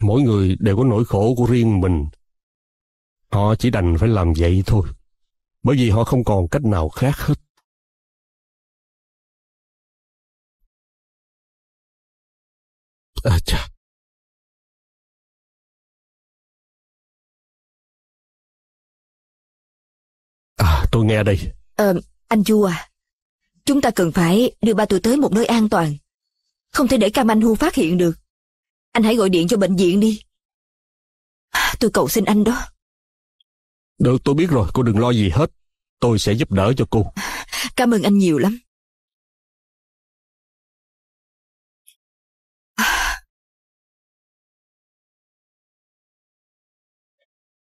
mỗi người đều có nỗi khổ của riêng mình. Họ chỉ đành phải làm vậy thôi, bởi vì họ không còn cách nào khác hết. À chà. À, tôi nghe đây. Ờ, anh Chu à, chúng ta cần phải đưa ba tôi tới một nơi an toàn. Không thể để Cam Anh Hu phát hiện được. Anh hãy gọi điện cho bệnh viện đi. Tôi cầu xin anh đó. Được, tôi biết rồi, cô đừng lo gì hết. Tôi sẽ giúp đỡ cho cô. Cảm ơn anh nhiều lắm.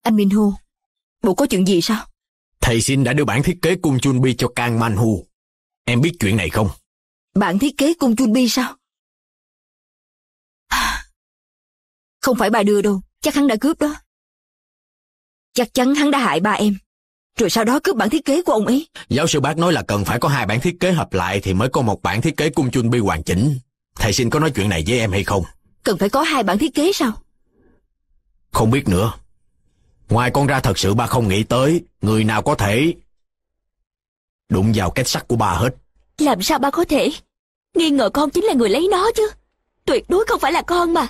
Anh Minh Hu, bộ có chuyện gì sao? Thầy xin đã đưa bản thiết kế cung Chun Bi cho Kang Man Hu. Em biết chuyện này không? Bản thiết kế cung Chun Bi sao? Không phải bà đưa đâu, chắc hắn đã cướp đó. Chắc chắn hắn đã hại ba em. Rồi sau đó cướp bản thiết kế của ông ấy. Giáo sư bác nói là cần phải có hai bản thiết kế hợp lại thì mới có một bản thiết kế cung chun bi hoàn chỉnh. Thầy xin có nói chuyện này với em hay không? Cần phải có hai bản thiết kế sao? Không biết nữa. Ngoài con ra thật sự ba không nghĩ tới người nào có thể đụng vào kết sắt của ba hết. Làm sao ba có thể? Nghi ngờ con chính là người lấy nó chứ. Tuyệt đối không phải là con mà.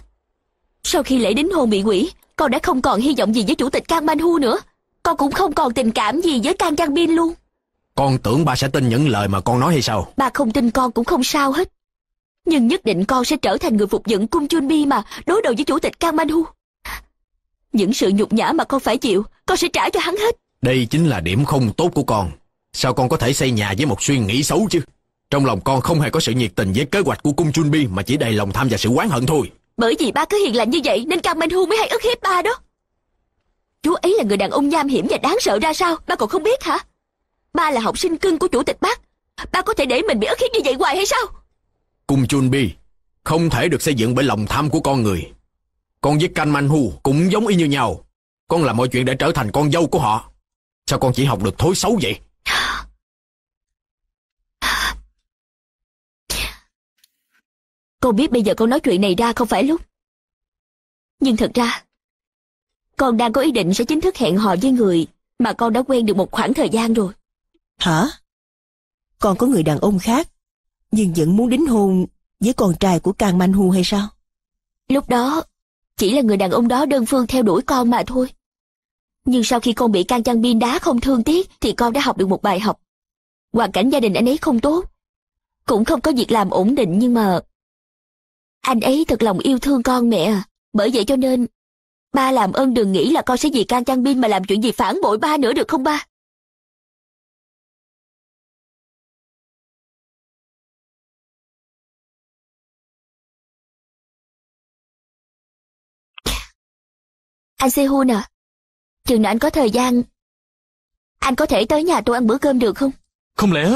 Sau khi lễ đính hôn bị quỷ, con đã không còn hy vọng gì với chủ tịch Kang Manhu nữa. Con cũng không còn tình cảm gì với Kang Kang Bin luôn. Con tưởng ba sẽ tin những lời mà con nói hay sao? Ba không tin con cũng không sao hết. Nhưng nhất định con sẽ trở thành người phục dựng cung Chun Bi mà đối đầu với chủ tịch Kang Manhu. Những sự nhục nhã mà con phải chịu, con sẽ trả cho hắn hết. Đây chính là điểm không tốt của con. Sao con có thể xây nhà với một suy nghĩ xấu chứ? Trong lòng con không hề có sự nhiệt tình với kế hoạch của cung Chun Bi mà chỉ đầy lòng tham và sự oán hận thôi. Bởi vì ba cứ hiền lành như vậy Nên Cao Minh Hương mới hay ức hiếp ba đó Chú ấy là người đàn ông nham hiểm và đáng sợ ra sao Ba còn không biết hả Ba là học sinh cưng của chủ tịch bác Ba có thể để mình bị ức hiếp như vậy hoài hay sao Cung Chun Bi Không thể được xây dựng bởi lòng tham của con người Con với Canh Manh Hu cũng giống y như nhau Con làm mọi chuyện để trở thành con dâu của họ Sao con chỉ học được thối xấu vậy Con biết bây giờ con nói chuyện này ra không phải lúc. Nhưng thật ra, con đang có ý định sẽ chính thức hẹn hò với người mà con đã quen được một khoảng thời gian rồi. Hả? Con có người đàn ông khác, nhưng vẫn muốn đính hôn với con trai của Càng Manh Hu hay sao? Lúc đó, chỉ là người đàn ông đó đơn phương theo đuổi con mà thôi. Nhưng sau khi con bị Càng Chăng biên đá không thương tiếc thì con đã học được một bài học. Hoàn cảnh gia đình anh ấy không tốt. Cũng không có việc làm ổn định nhưng mà anh ấy thật lòng yêu thương con mẹ, bởi vậy cho nên... Ba làm ơn đừng nghĩ là con sẽ vì Can Trang Bin mà làm chuyện gì phản bội ba nữa được không ba? Anh Sehun à, chừng nào anh có thời gian, anh có thể tới nhà tôi ăn bữa cơm được không? Không lẽ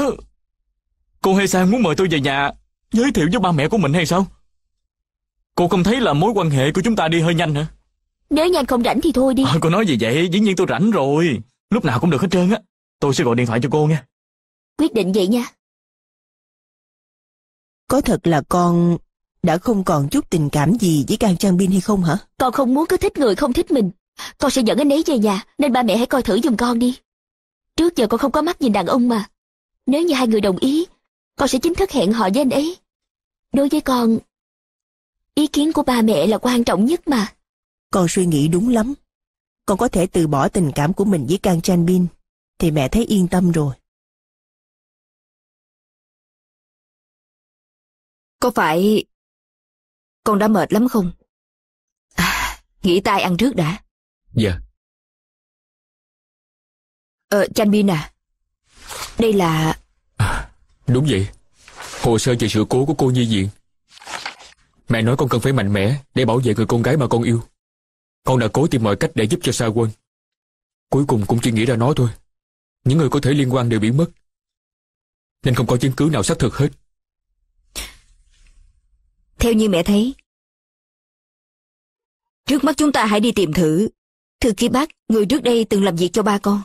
cô hay sang muốn mời tôi về nhà giới thiệu với ba mẹ của mình hay sao? Cô không thấy là mối quan hệ của chúng ta đi hơi nhanh hả? Nếu nhanh không rảnh thì thôi đi. À, cô nói gì vậy? Dĩ nhiên tôi rảnh rồi. Lúc nào cũng được hết trơn á. Tôi sẽ gọi điện thoại cho cô nha. Quyết định vậy nha. Có thật là con đã không còn chút tình cảm gì với Kang Trang Bin hay không hả? Con không muốn cứ thích người không thích mình. Con sẽ dẫn anh ấy về nhà, nên ba mẹ hãy coi thử giùm con đi. Trước giờ con không có mắt nhìn đàn ông mà. Nếu như hai người đồng ý, con sẽ chính thức hẹn họ với anh ấy. Đối với con, Ý kiến của ba mẹ là quan trọng nhất mà. Con suy nghĩ đúng lắm. Con có thể từ bỏ tình cảm của mình với Kang Chan Bin, thì mẹ thấy yên tâm rồi. Có phải con đã mệt lắm không? À, nghỉ tay ăn trước đã. Dạ. Ờ, Chan Bin à, đây là... À, đúng vậy, hồ sơ về sự cố của cô nhi viện. Mẹ nói con cần phải mạnh mẽ để bảo vệ người con gái mà con yêu. Con đã cố tìm mọi cách để giúp cho Sa quên. Cuối cùng cũng chỉ nghĩ ra nó thôi. Những người có thể liên quan đều biến mất. Nên không có chứng cứ nào xác thực hết. Theo như mẹ thấy, trước mắt chúng ta hãy đi tìm thử. Thư ký bác, người trước đây từng làm việc cho ba con.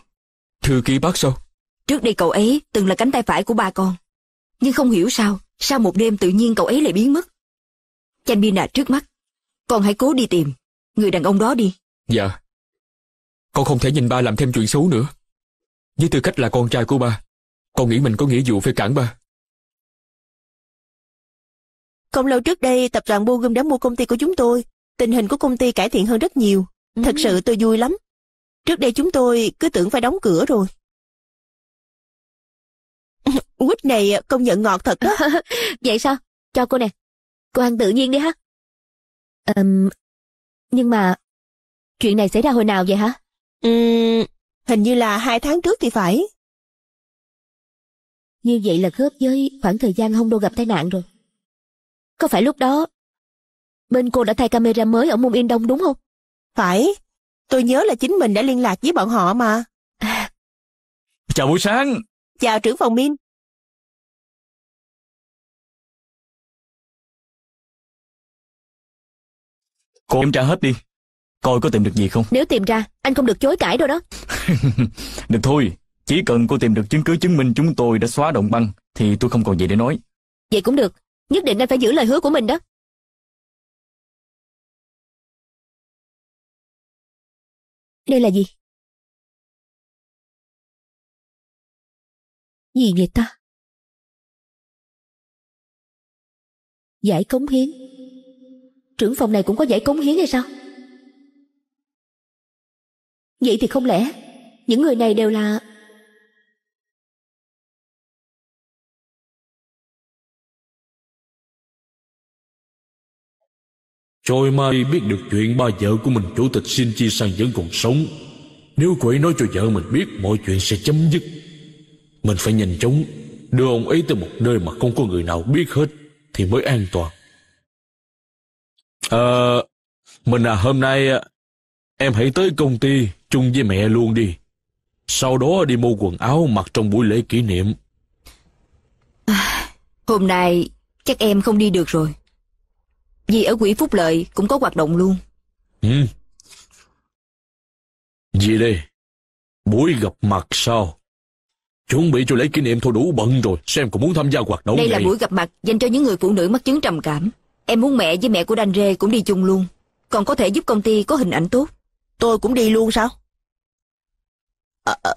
Thư ký bác sao? Trước đây cậu ấy từng là cánh tay phải của ba con. Nhưng không hiểu sao, sao một đêm tự nhiên cậu ấy lại biến mất chanh bia nạc trước mắt. Con hãy cố đi tìm, người đàn ông đó đi. Dạ. Con không thể nhìn ba làm thêm chuyện xấu nữa. Với tư cách là con trai của ba, con nghĩ mình có nghĩa vụ phải cản ba. Không lâu trước đây, tập đoàn Bogum đã mua công ty của chúng tôi. Tình hình của công ty cải thiện hơn rất nhiều. Ừ. Thật sự tôi vui lắm. Trước đây chúng tôi cứ tưởng phải đóng cửa rồi. Quýt này công nhận ngọt thật đó. Vậy sao? Cho cô nè. Cô ăn tự nhiên đi ha. Ừm, nhưng mà... Chuyện này xảy ra hồi nào vậy hả? Ừm, hình như là hai tháng trước thì phải. Như vậy là khớp với khoảng thời gian Hông Đô gặp tai nạn rồi. Có phải lúc đó bên cô đã thay camera mới ở môn Yên Đông đúng không? Phải, tôi nhớ là chính mình đã liên lạc với bọn họ mà. À. Chào buổi sáng. Chào trưởng phòng Min. Cô em tra hết đi Coi có tìm được gì không Nếu tìm ra anh không được chối cãi đâu đó Được thôi Chỉ cần cô tìm được chứng cứ chứng minh chúng tôi đã xóa động băng Thì tôi không còn gì để nói Vậy cũng được Nhất định anh phải giữ lời hứa của mình đó Đây là gì Gì vậy ta Giải cống hiến trưởng phòng này cũng có giải cống hiến hay sao vậy thì không lẽ những người này đều là Rồi mai biết được chuyện ba vợ của mình Chủ tịch xin chi sang vẫn còn sống Nếu quỷ nói cho vợ mình biết Mọi chuyện sẽ chấm dứt Mình phải nhanh chóng Đưa ông ấy tới một nơi mà không có người nào biết hết Thì mới an toàn Ờ, mình à hôm nay à, em hãy tới công ty chung với mẹ luôn đi. Sau đó đi mua quần áo mặc trong buổi lễ kỷ niệm. À, hôm nay chắc em không đi được rồi. Vì ở quỹ Phúc Lợi cũng có hoạt động luôn. Ừ. Gì đây? Buổi gặp mặt sao? Chuẩn bị cho lễ kỷ niệm thôi đủ bận rồi, xem còn muốn tham gia hoạt động Đây vậy? là buổi gặp mặt dành cho những người phụ nữ mắc chứng trầm cảm. Em muốn mẹ với mẹ của Đan Rê cũng đi chung luôn. Còn có thể giúp công ty có hình ảnh tốt. Tôi cũng đi luôn sao? À, à,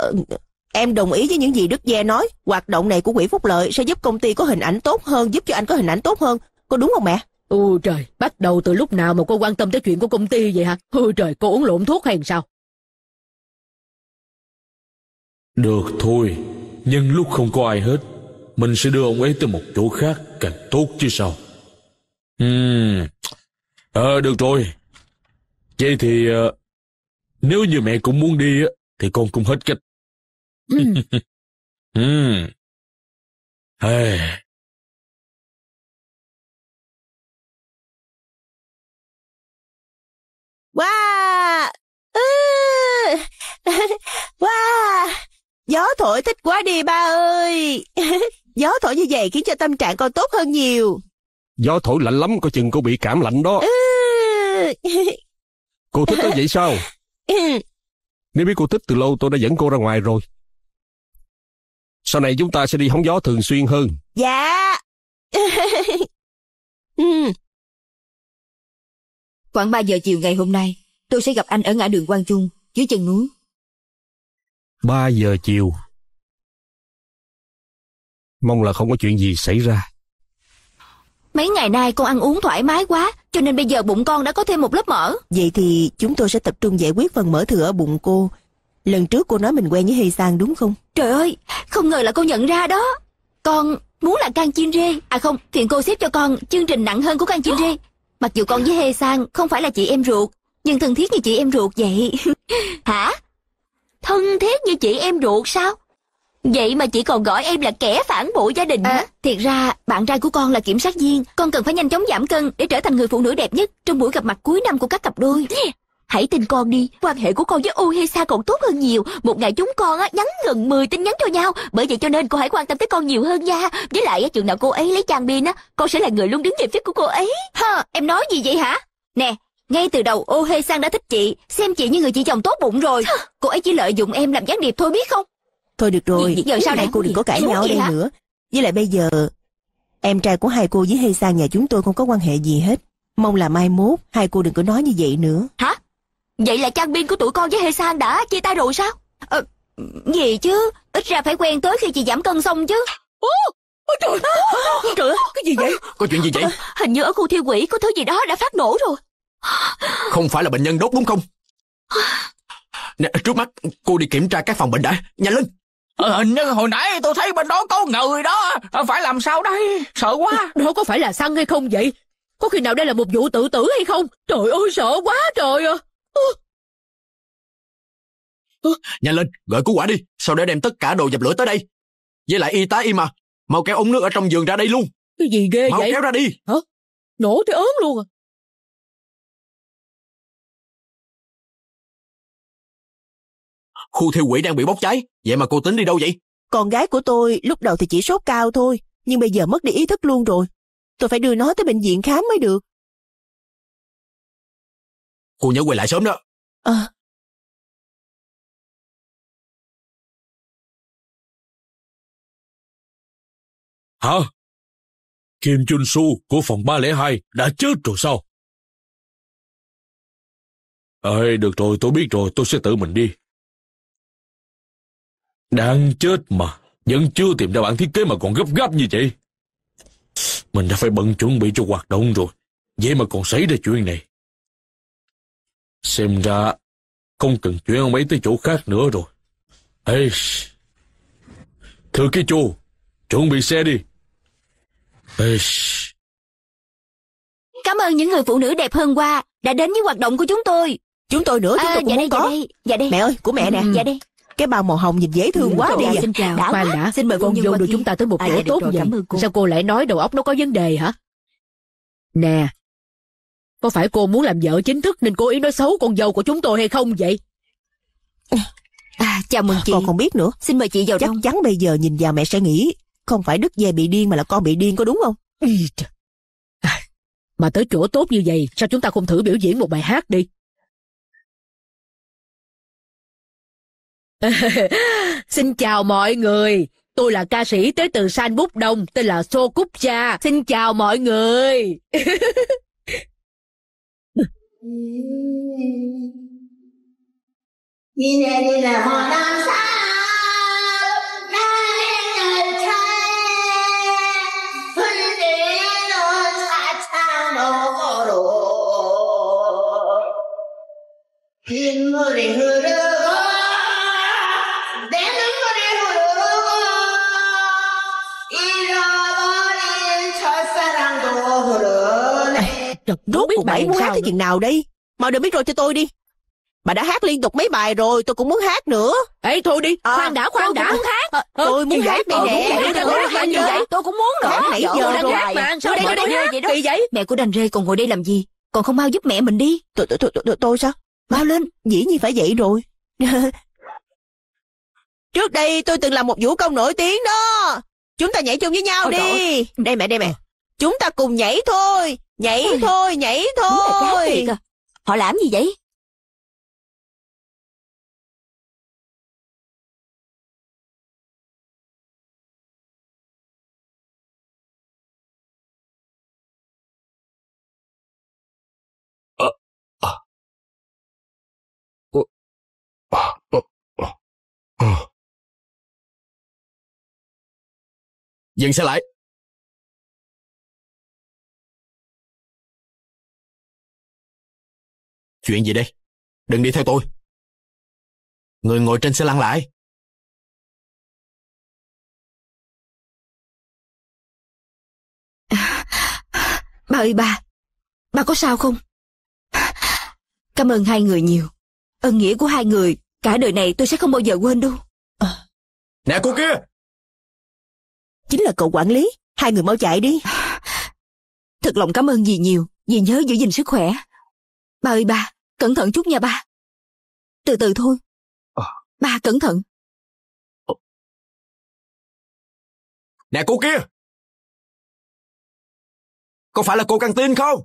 em đồng ý với những gì Đức Ve nói. Hoạt động này của Quỹ Phúc Lợi sẽ giúp công ty có hình ảnh tốt hơn, giúp cho anh có hình ảnh tốt hơn. Có đúng không mẹ? Ôi trời, bắt đầu từ lúc nào mà cô quan tâm tới chuyện của công ty vậy hả? Ôi trời, cô uống lộn thuốc hay sao? Được thôi, nhưng lúc không có ai hết, mình sẽ đưa ông ấy tới một chỗ khác càng tốt chứ sao. Ừ. à, được rồi. Vậy thì ờ, nếu như mẹ cũng muốn đi thì con cũng hết cách. Ừ. ừ. À. Wow! wow! Gió thổi thích quá đi ba ơi! Gió thổi như vậy khiến cho tâm trạng con tốt hơn nhiều. Gió thổi lạnh lắm, coi chừng cô bị cảm lạnh đó. cô thích tới vậy sao? Nếu biết cô thích từ lâu tôi đã dẫn cô ra ngoài rồi. Sau này chúng ta sẽ đi hóng gió thường xuyên hơn. Dạ. ừ. Khoảng 3 giờ chiều ngày hôm nay, tôi sẽ gặp anh ở ngã đường Quang Trung, dưới chân núi. Ba giờ chiều. Mong là không có chuyện gì xảy ra. Mấy ngày nay con ăn uống thoải mái quá, cho nên bây giờ bụng con đã có thêm một lớp mỡ. Vậy thì chúng tôi sẽ tập trung giải quyết phần mỡ thừa ở bụng cô. Lần trước cô nói mình quen với Hê Sang đúng không? Trời ơi, không ngờ là cô nhận ra đó. Con muốn là can chiên rê. À không, thiện cô xếp cho con chương trình nặng hơn của can chiên rê. Mặc dù con với Hê Sang không phải là chị em ruột, nhưng thân thiết như chị em ruột vậy. Hả? Thân thiết như chị em ruột sao? Vậy mà chỉ còn gọi em là kẻ phản bội gia đình à, Thiệt ra, bạn trai của con là kiểm sát viên. Con cần phải nhanh chóng giảm cân để trở thành người phụ nữ đẹp nhất trong buổi gặp mặt cuối năm của các cặp đôi. Hãy tin con đi, quan hệ của con với Ohesa còn tốt hơn nhiều. Một ngày chúng con á, nhắn gần 10 tin nhắn cho nhau. Bởi vậy cho nên cô hãy quan tâm tới con nhiều hơn nha. Với lại, chừng nào cô ấy lấy chàng pin á, con sẽ là người luôn đứng về phía của cô ấy. Hờ, em nói gì vậy hả? Nè, ngay từ đầu Ohesa đã thích chị, xem chị như người chị chồng tốt bụng rồi. Cô ấy chỉ lợi dụng em làm gián điệp thôi biết không? Thôi được rồi, giờ sao hai cô đừng có cãi nhau ở đây nữa. Với lại bây giờ, em trai của hai cô với hay sang nhà chúng tôi không có quan hệ gì hết. Mong là mai mốt, hai cô đừng có nói như vậy nữa. Hả? Vậy là trang biên của tụi con với Hê Sang đã chia tay rồi sao? Ờ, gì chứ, ít ra phải quen tới khi chị giảm cân xong chứ. Ủa ôi trời, ôi trời ơi, cái gì vậy? Có chuyện gì vậy? Hình như ở khu thiêu quỷ có thứ gì đó đã phát nổ rồi. Không phải là bệnh nhân đốt đúng không? Nè, trước mắt cô đi kiểm tra các phòng bệnh đã, nhanh lên. Ờ, hình như hồi nãy tôi thấy bên đó có người đó ờ, Phải làm sao đây Sợ quá Đó có phải là săn hay không vậy Có khi nào đây là một vụ tự tử hay không Trời ơi sợ quá trời à Nhanh lên gọi cứu quả đi Sau đó đem tất cả đồ dập lửa tới đây Với lại y tá im à Mau kéo ống nước ở trong giường ra đây luôn Cái gì ghê Mau vậy Mau kéo ra đi Hả Nổ thì ớn luôn à Khu thiêu quỷ đang bị bốc cháy, vậy mà cô tính đi đâu vậy? Con gái của tôi lúc đầu thì chỉ sốt cao thôi, nhưng bây giờ mất đi ý thức luôn rồi. Tôi phải đưa nó tới bệnh viện khám mới được. Cô nhớ quay lại sớm đó. Ờ. À. Hả? Kim Chun Su của phòng 302 đã chết rồi sao? ơi được rồi, tôi biết rồi, tôi sẽ tự mình đi. Đáng chết mà, vẫn chưa tìm ra bản thiết kế mà còn gấp gáp như vậy. Mình đã phải bận chuẩn bị cho hoạt động rồi, vậy mà còn xảy ra chuyện này. Xem ra, không cần chuyển ông ấy tới chỗ khác nữa rồi. Ê, thưa cái chú, chuẩn bị xe đi. Ê, Cảm ơn những người phụ nữ đẹp hơn qua đã đến với hoạt động của chúng tôi. Chúng tôi nữa, chúng à, tôi cũng à, dạ muốn đây, có. Dạ đây, dạ đây. Mẹ ơi, của mẹ nè. Ừ. Dạ đây cái bao màu hồng nhìn dễ thương ừ, quá dạ, đi à. xin chào đã khoan đã xin mời con vô đưa chúng ta tới một chỗ à, dạ, tốt rồi, dạ, vậy cô. sao cô lại nói đầu óc nó có vấn đề hả nè có phải cô muốn làm vợ chính thức nên cố ý nói xấu con dâu của chúng tôi hay không vậy à, chào mừng chị con còn biết nữa xin mời chị vào chắc trong. chắn bây giờ nhìn vào mẹ sẽ nghĩ không phải đức về bị điên mà là con bị điên có đúng không à, mà tới chỗ tốt như vậy sao chúng ta không thử biểu diễn một bài hát đi Xin chào mọi người, tôi là ca sĩ tới từ San bút Đông, tên là Sô Cúc Cha. Xin chào mọi người. Nhìn này đi Rực Rốt cuộc bạn muốn hát cái chuyện nào đi mau đừng biết rồi cho tôi đi Bà đã hát liên tục mấy bài rồi Tôi cũng muốn hát nữa Ê thôi đi à, Khoan đã khoan đã muốn hát à, Tôi muốn hát ờ, đây nè Tôi cũng muốn nữa Nãy giờ rồi Sao đây tôi hát Kỳ vậy Mẹ của đành rê còn ngồi đây làm gì Còn không mau giúp mẹ mình đi Tôi tôi tôi tôi sao Mau lên Dĩ nhiên phải vậy rồi Trước đây tôi từng làm một vũ công nổi tiếng đó Chúng ta nhảy chung với nhau đi Đây mẹ đây mẹ Chúng ta cùng nhảy thôi Nhảy thôi, nhảy thôi. Thiệt à. Họ làm gì vậy? Ờ, ờ. Ờ, Dừng xe lại. Chuyện gì đây? Đừng đi theo tôi. Người ngồi trên xe lăn lại. Bà ơi bà, bà có sao không? Cảm ơn hai người nhiều. Ơn nghĩa của hai người, cả đời này tôi sẽ không bao giờ quên đâu. Ờ. Nè cô kia! Chính là cậu quản lý, hai người mau chạy đi. Thật lòng cảm ơn dì nhiều, dì nhớ giữ gìn sức khỏe. Bà ơi bà, Cẩn thận chút nha ba. Từ từ thôi. À. Ba cẩn thận. Ờ. Nè cô kia! Có phải là cô căng tin không?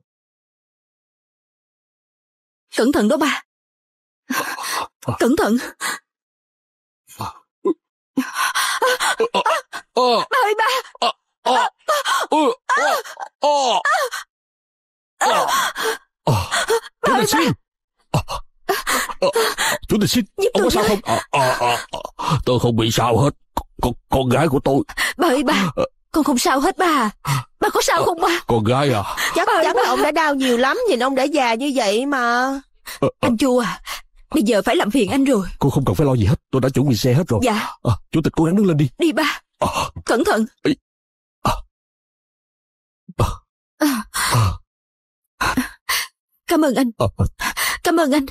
Cẩn thận đó ba. Ờ. Cẩn thận. Ba ơi ba! Ba ơi ba! tôi xin Giúp Ông tôi có sao không à, à, à, à, Tôi không bị sao hết con, con gái của tôi Bà ơi bà ờ. Con không sao hết bà Bà có sao à, không bà Con gái à Chắc bà chắn bà. là ông đã đau nhiều lắm Nhìn ông đã già như vậy mà à, Anh Chu à Bây giờ phải làm phiền anh rồi Cô không cần phải lo gì hết Tôi đã chuẩn bị xe hết rồi Dạ à, Chủ tịch cố gắng đứng lên đi Đi ba à. Cẩn thận à. À. Cảm ơn anh Cảm ơn anh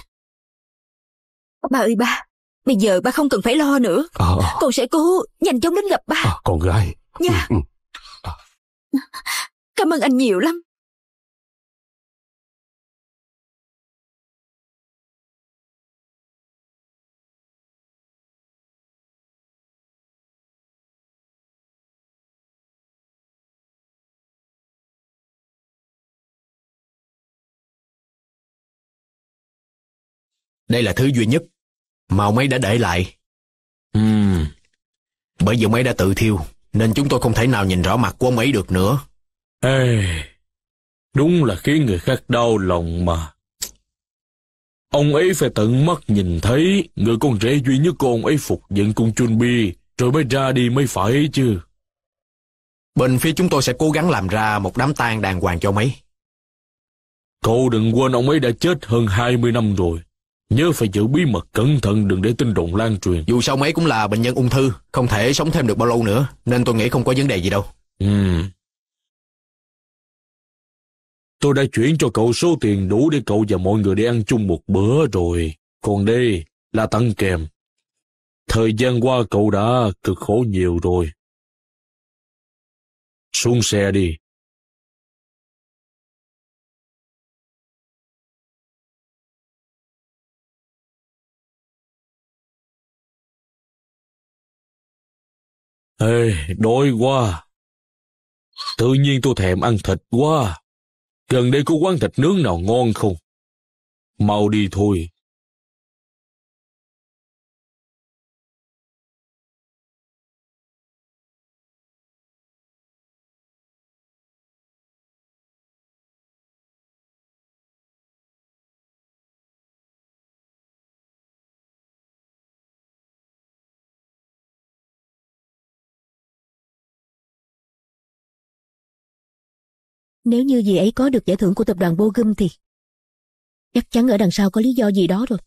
Ba ơi ba, bây giờ ba không cần phải lo nữa. À, à. Con sẽ cố nhanh chóng đến gặp ba. À, con gái. Nha. Ừ, ừ. À. Cảm ơn anh nhiều lắm. Đây là thứ duy nhất mà ông đã để lại. Ừm, bởi vì ông đã tự thiêu, nên chúng tôi không thể nào nhìn rõ mặt của ông ấy được nữa. Ê, đúng là khiến người khác đau lòng mà. Ông ấy phải tận mắt nhìn thấy người con rể duy nhất của ông ấy phục dựng cung Chun Bi, rồi mới ra đi mới phải chứ. Bên phía chúng tôi sẽ cố gắng làm ra một đám tang đàng hoàng cho ông ấy. Cậu đừng quên ông ấy đã chết hơn 20 năm rồi. Nhớ phải giữ bí mật cẩn thận đừng để tin đồn lan truyền. Dù sao mấy cũng là bệnh nhân ung thư, không thể sống thêm được bao lâu nữa, nên tôi nghĩ không có vấn đề gì đâu. Ừ. Tôi đã chuyển cho cậu số tiền đủ để cậu và mọi người đi ăn chung một bữa rồi. Còn đây là tặng kèm. Thời gian qua cậu đã cực khổ nhiều rồi. Xuống xe đi, Ê, đói quá. Tự nhiên tôi thèm ăn thịt quá. Gần đây có quán thịt nướng nào ngon không? Mau đi thôi, Nếu như gì ấy có được giải thưởng của tập đoàn Bô Bogum thì... Chắc chắn ở đằng sau có lý do gì đó rồi.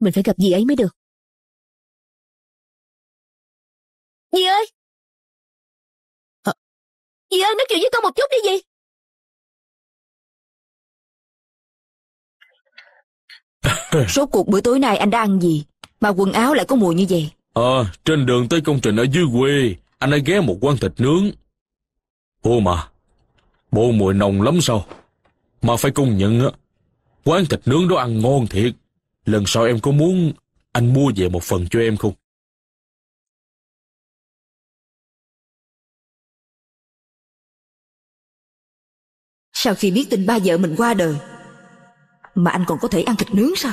Mình phải gặp dì ấy mới được. Dì ơi! À. Dì ơi, nói chuyện với con một chút đi dì! Rốt cuộc bữa tối nay anh đã ăn gì? Mà quần áo lại có mùi như vậy? Ờ, à, trên đường tới công trình ở dưới quê, anh đã ghé một quán thịt nướng, Ô mà, bộ mùi nồng lắm sao? Mà phải công nhận á, quán thịt nướng đó ăn ngon thiệt. Lần sau em có muốn anh mua về một phần cho em không? Sau khi biết tin ba vợ mình qua đời Mà anh còn có thể ăn thịt nướng sao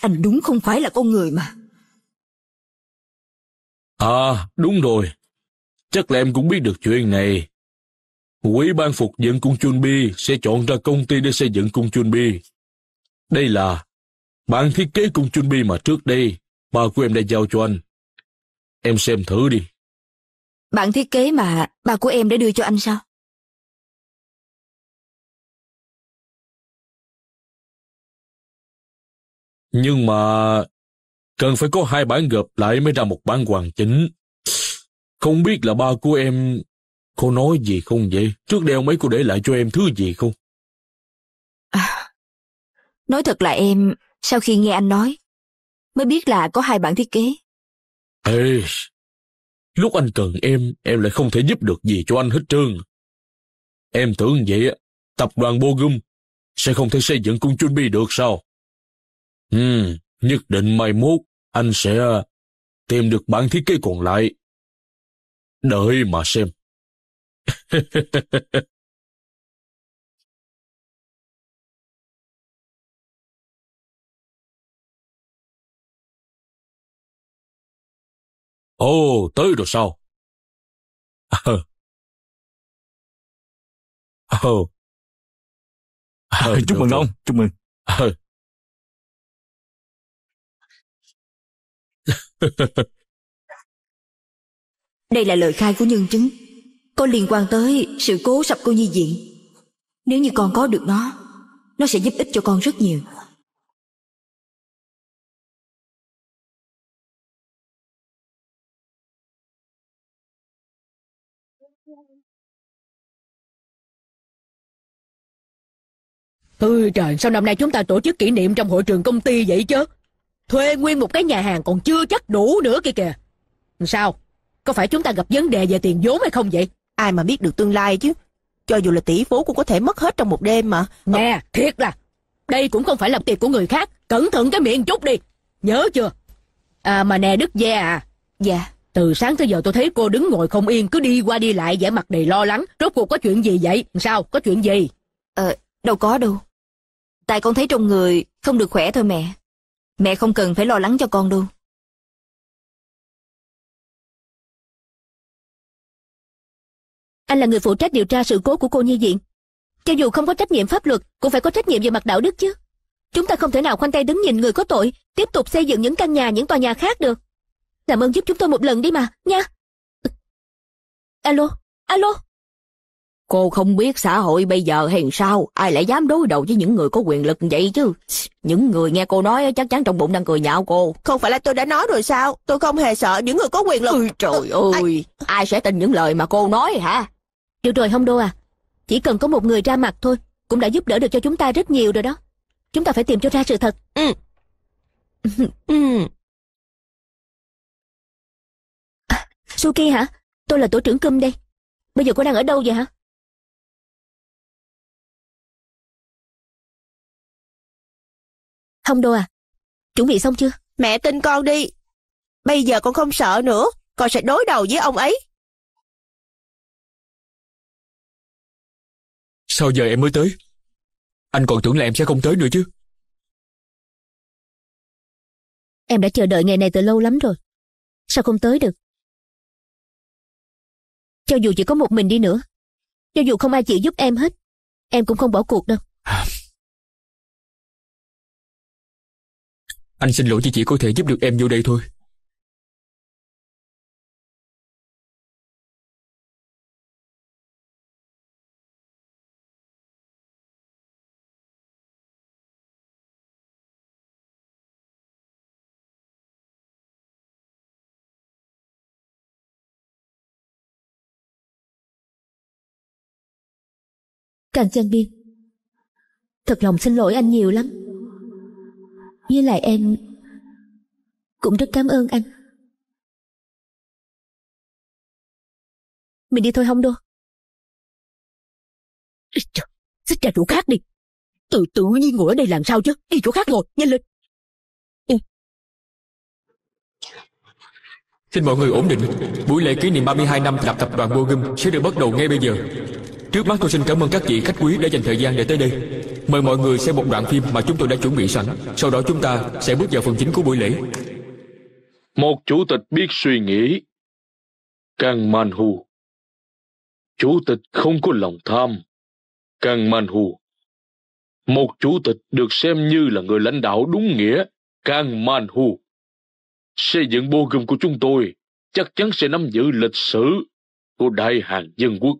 Anh đúng không phải là con người mà À đúng rồi chắc là em cũng biết được chuyện này. Quỹ ban phục dựng cung Chun Bi sẽ chọn ra công ty để xây dựng cung Chun Bi. Đây là bản thiết kế cung Chun Bi mà trước đây bà của em đã giao cho anh. Em xem thử đi. Bản thiết kế mà bà của em đã đưa cho anh sao? Nhưng mà cần phải có hai bản gộp lại mới ra một bản hoàn chỉnh. Không biết là ba của em Cô nói gì không vậy? Trước đây ông ấy cô để lại cho em thứ gì không? À, nói thật là em, sau khi nghe anh nói, mới biết là có hai bản thiết kế. Ê, lúc anh cần em, em lại không thể giúp được gì cho anh hết trơn. Em tưởng vậy, tập đoàn Bogum sẽ không thể xây dựng cung chuẩn bị được sao? Ừ, nhất định mai mốt anh sẽ à, tìm được bản thiết kế còn lại Đợi mà xem. Ồ, tới rồi sao? Ờ. Ờ. ờ chúc mừng ông, chúc mừng. Ờ. Đây là lời khai của nhân chứng Có liên quan tới sự cố sập cô nhi viện Nếu như con có được nó Nó sẽ giúp ích cho con rất nhiều Ôi trời, sao năm nay chúng ta tổ chức kỷ niệm trong hội trường công ty vậy chứ? Thuê nguyên một cái nhà hàng còn chưa chắc đủ nữa kia kìa. Sao? Có phải chúng ta gặp vấn đề về tiền vốn hay không vậy? Ai mà biết được tương lai chứ. Cho dù là tỷ phú cũng có thể mất hết trong một đêm mà. Nè, ờ... thiệt là. Đây cũng không phải là tiền của người khác. Cẩn thận cái miệng chút đi. Nhớ chưa? À mà nè Đức Gia à. Dạ. Từ sáng tới giờ tôi thấy cô đứng ngồi không yên, cứ đi qua đi lại vẻ mặt đầy lo lắng. Rốt cuộc có chuyện gì vậy? Sao? Có chuyện gì? Ờ, đâu có đâu. Tại con thấy trong người không được khỏe thôi mẹ. Mẹ không cần phải lo lắng cho con đâu. Anh là người phụ trách điều tra sự cố của cô nhi viện. Cho dù không có trách nhiệm pháp luật, cũng phải có trách nhiệm về mặt đạo đức chứ. Chúng ta không thể nào khoanh tay đứng nhìn người có tội, tiếp tục xây dựng những căn nhà, những tòa nhà khác được. Làm ơn giúp chúng tôi một lần đi mà, nha. Alo, alo. Cô không biết xã hội bây giờ hay sao, ai lại dám đối đầu với những người có quyền lực vậy chứ. Những người nghe cô nói chắc chắn trong bụng đang cười nhạo cô. Không phải là tôi đã nói rồi sao, tôi không hề sợ những người có quyền lực. Ôi trời ơi, ai, ai sẽ tin những lời mà cô nói hả? Được rồi Hồng Đô à, chỉ cần có một người ra mặt thôi cũng đã giúp đỡ được cho chúng ta rất nhiều rồi đó. Chúng ta phải tìm cho ra sự thật. Ừ. ừ. À, Suki hả? Tôi là tổ trưởng cơm đây. Bây giờ cô đang ở đâu vậy hả? Hồng Đô à, chuẩn bị xong chưa? Mẹ tin con đi. Bây giờ con không sợ nữa, con sẽ đối đầu với ông ấy. Sao giờ em mới tới? Anh còn tưởng là em sẽ không tới nữa chứ. Em đã chờ đợi ngày này từ lâu lắm rồi. Sao không tới được? Cho dù chỉ có một mình đi nữa, cho dù không ai chịu giúp em hết, em cũng không bỏ cuộc đâu. À. Anh xin lỗi chỉ chỉ có thể giúp được em vô đây thôi. Trần Chân Biên Thật lòng xin lỗi anh nhiều lắm Với lại em Cũng rất cảm ơn anh Mình đi thôi không đô Trời, xích ra chỗ khác đi Tự tự nhiên ngồi ở đây làm sao chứ Đi chỗ khác ngồi, nhanh lên Xin mọi người ổn định Buổi lễ kỷ niệm 32 năm lập tập đoàn Vô Gâm Sẽ được bắt đầu ngay bây giờ Trước mắt tôi xin cảm ơn các vị khách quý đã dành thời gian để tới đây Mời mọi người xem một đoạn phim mà chúng tôi đã chuẩn bị sẵn Sau đó chúng ta sẽ bước vào phần chính của buổi lễ Một chủ tịch biết suy nghĩ Càng man hù Chủ tịch không có lòng tham Càng man hù Một chủ tịch được xem như là người lãnh đạo đúng nghĩa Càng man hù Xây dựng bô gồm của chúng tôi chắc chắn sẽ nắm giữ lịch sử của Đại hàng Dân Quốc.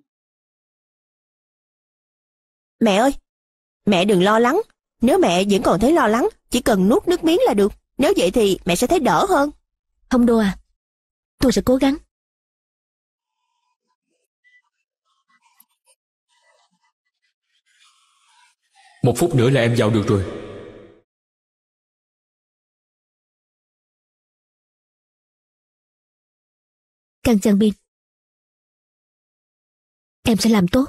Mẹ ơi, mẹ đừng lo lắng. Nếu mẹ vẫn còn thấy lo lắng, chỉ cần nuốt nước miếng là được. Nếu vậy thì mẹ sẽ thấy đỡ hơn. Không đùa à. tôi sẽ cố gắng. Một phút nữa là em vào được rồi. Càng Giang Biên Em sẽ làm tốt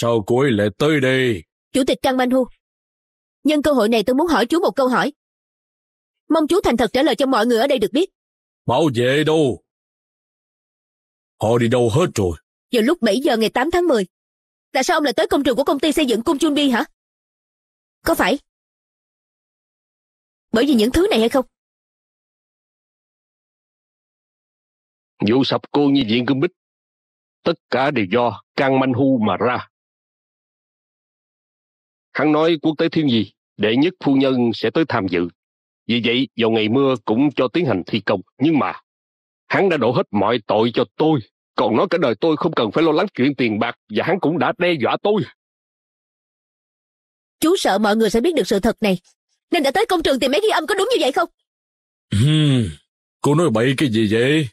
Sao cô ấy lại tới đây? Chủ tịch Trang Manh Hu. Nhân cơ hội này tôi muốn hỏi chú một câu hỏi. Mong chú thành thật trả lời cho mọi người ở đây được biết. Bảo vệ đâu? Họ đi đâu hết rồi? Vào lúc 7 giờ ngày 8 tháng 10. Tại sao ông lại tới công trường của công ty xây dựng Cung Chun Bi hả? Có phải? Bởi vì những thứ này hay không? Vụ sập cô như diện cơm bích. Tất cả đều do Cang Manh Hu mà ra. Hắn nói quốc tế thiên gì, đệ nhất phu nhân sẽ tới tham dự. Vì vậy, vào ngày mưa cũng cho tiến hành thi công. Nhưng mà, hắn đã đổ hết mọi tội cho tôi. Còn nói cả đời tôi không cần phải lo lắng chuyện tiền bạc và hắn cũng đã đe dọa tôi. Chú sợ mọi người sẽ biết được sự thật này. Nên đã tới công trường tìm mấy ghi âm có đúng như vậy không? cô nói bậy cái gì vậy?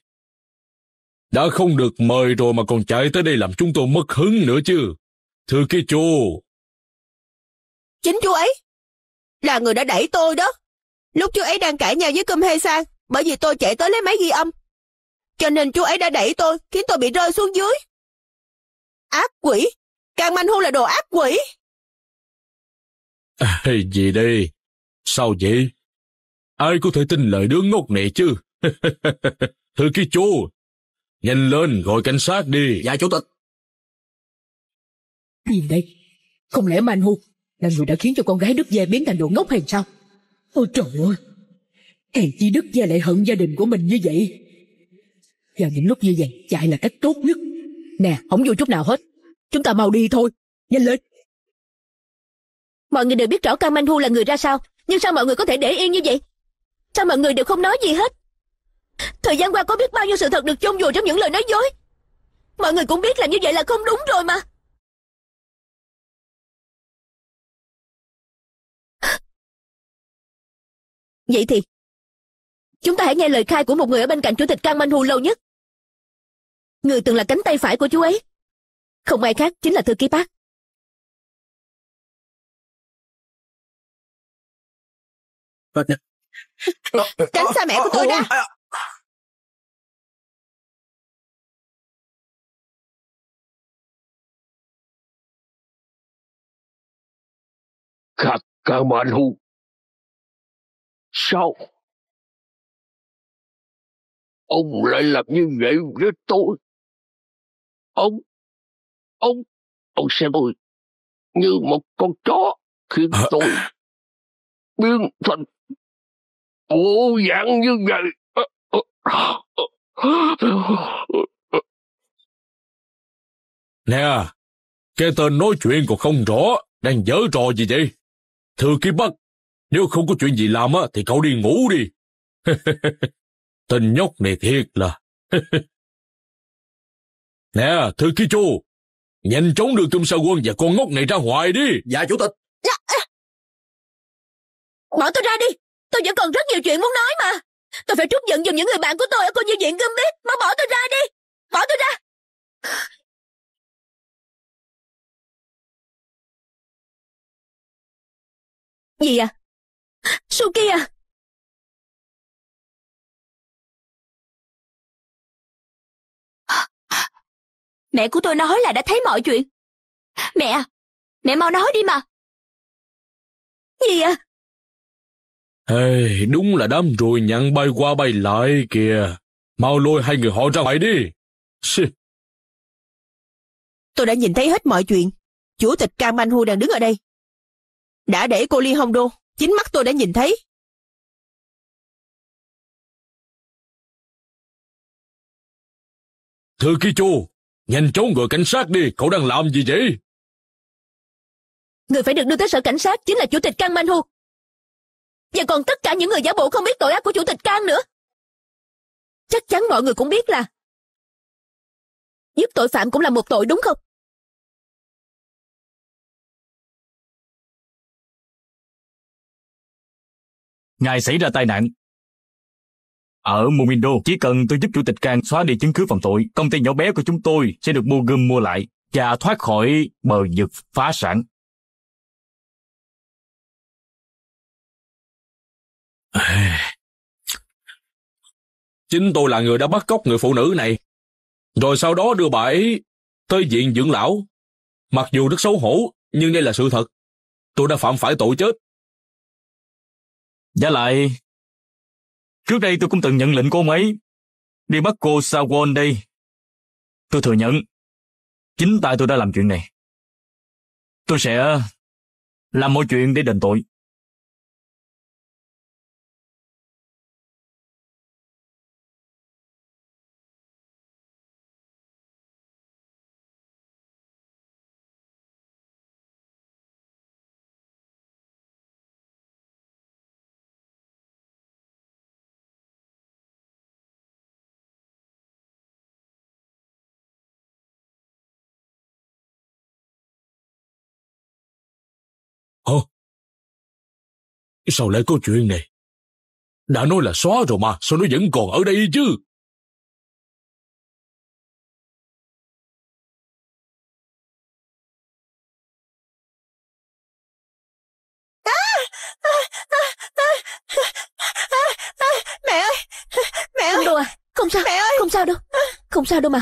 Đã không được mời rồi mà còn chạy tới đây làm chúng tôi mất hứng nữa chứ. Thưa cái chú, Chính chú ấy là người đã đẩy tôi đó. Lúc chú ấy đang cãi nhau với Cơm Hê Sang bởi vì tôi chạy tới lấy máy ghi âm. Cho nên chú ấy đã đẩy tôi khiến tôi bị rơi xuống dưới. Ác quỷ! Càng manh hôn là đồ ác quỷ! À, gì đây? Sao vậy? Ai có thể tin lời đứa ngốc này chứ? Thưa cái chú, nhanh lên gọi cảnh sát đi. Dạ chủ tịch. Nhìn đây, không lẽ manh hôn là người đã khiến cho con gái Đức Gia biến thành đồ ngốc hay sao? Ôi trời ơi! Hèn chi Đức Gia lại hận gia đình của mình như vậy. Vào những lúc như vậy, chạy là cách tốt nhất. Nè, không vui chút nào hết. Chúng ta mau đi thôi. Nhanh lên! Mọi người đều biết rõ cao Manh Hu là người ra sao, nhưng sao mọi người có thể để yên như vậy? Sao mọi người đều không nói gì hết? Thời gian qua có biết bao nhiêu sự thật được chôn vùi trong những lời nói dối. Mọi người cũng biết là như vậy là không đúng rồi mà. Vậy thì, chúng ta hãy nghe lời khai của một người ở bên cạnh chủ tịch Cang Manhu lâu nhất. Người từng là cánh tay phải của chú ấy. Không ai khác chính là thư ký bác. Tránh xa mẹ của tôi ra. Kang Cang Manhu Sao? Ông lại làm như vậy với tôi. Ông, ông, ông xem tôi như một con chó khiến ờ. tôi biến thành bộ dạng như vậy. Nè, cái tên nói chuyện còn không rõ, đang dở trò gì vậy? Thư ký bắt nếu không có chuyện gì làm á, thì cậu đi ngủ đi. Tên nhóc này thiệt là... nè, thư ký chu, nhanh chóng đưa Trung Sa Quân và con ngốc này ra ngoài đi. Dạ, chủ tịch. Dạ, Bỏ tôi ra đi, tôi vẫn còn rất nhiều chuyện muốn nói mà. Tôi phải trút giận giùm những người bạn của tôi ở cô như viện cơm biết. Mau bỏ tôi ra đi, bỏ tôi ra. Gì à? Sukia! À? Mẹ của tôi nói là đã thấy mọi chuyện. Mẹ, à, mẹ mau nói đi mà. Gì à? Hey, đúng là đám rồi nhặn bay qua bay lại kìa. Mau lôi hai người họ ra ngoài đi. Sì. Tôi đã nhìn thấy hết mọi chuyện. Chủ tịch Kang Hu đang đứng ở đây. Đã để cô Ly Hồng Đô Chính mắt tôi đã nhìn thấy. Thư Ký Chu, nhanh chóng gọi cảnh sát đi, cậu đang làm gì vậy? Người phải được đưa tới sở cảnh sát chính là Chủ tịch Kang Manhu. Và còn tất cả những người giả bộ không biết tội ác của Chủ tịch Kang nữa. Chắc chắn mọi người cũng biết là giúp tội phạm cũng là một tội đúng không? Ngài xảy ra tai nạn. Ở Mumindo, chỉ cần tôi giúp Chủ tịch Kang xóa đi chứng cứ phạm tội, công ty nhỏ bé của chúng tôi sẽ được mua gươm mua lại và thoát khỏi bờ vực phá sản. Chính tôi là người đã bắt cóc người phụ nữ này, rồi sau đó đưa bà ấy tới viện dưỡng lão. Mặc dù rất xấu hổ, nhưng đây là sự thật. Tôi đã phạm phải tội chết. Giả lại, trước đây tôi cũng từng nhận lệnh cô ấy, đi bắt cô Sawon đây. Tôi thừa nhận, chính tại tôi đã làm chuyện này. Tôi sẽ làm mọi chuyện để đền tội. Sao lại có chuyện này? Đã nói là xóa rồi mà, sao nó vẫn còn ở đây chứ? Mẹ ơi! Mẹ ơi! Đồ à, không sao, mẹ ơi. không sao đâu. Không sao đâu mà.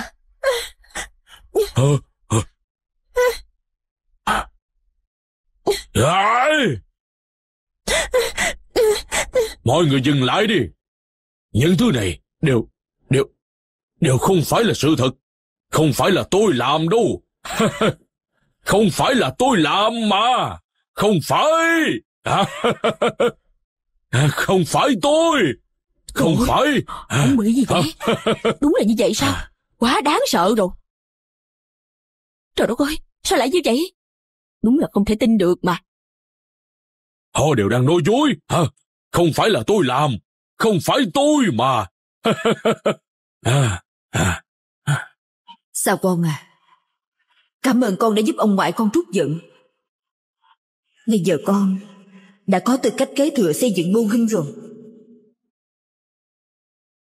Hả? Hả? Hả? mọi người dừng lại đi. Những thứ này đều, đều, đều không phải là sự thật. Không phải là tôi làm đâu. không phải là tôi làm mà. Không phải. không phải tôi. Không Ủa, phải. Không bị gì vậy? Đúng là như vậy sao? À. Quá đáng sợ rồi. Trời đất ơi, sao lại như vậy? Đúng là không thể tin được mà. Họ đều đang nói dối, hả? Không phải là tôi làm, không phải tôi mà. À, à, à. Sao con à? Cảm ơn con đã giúp ông ngoại con trút giận. Ngay giờ con đã có tư cách kế thừa xây dựng ngôn hưng rồi.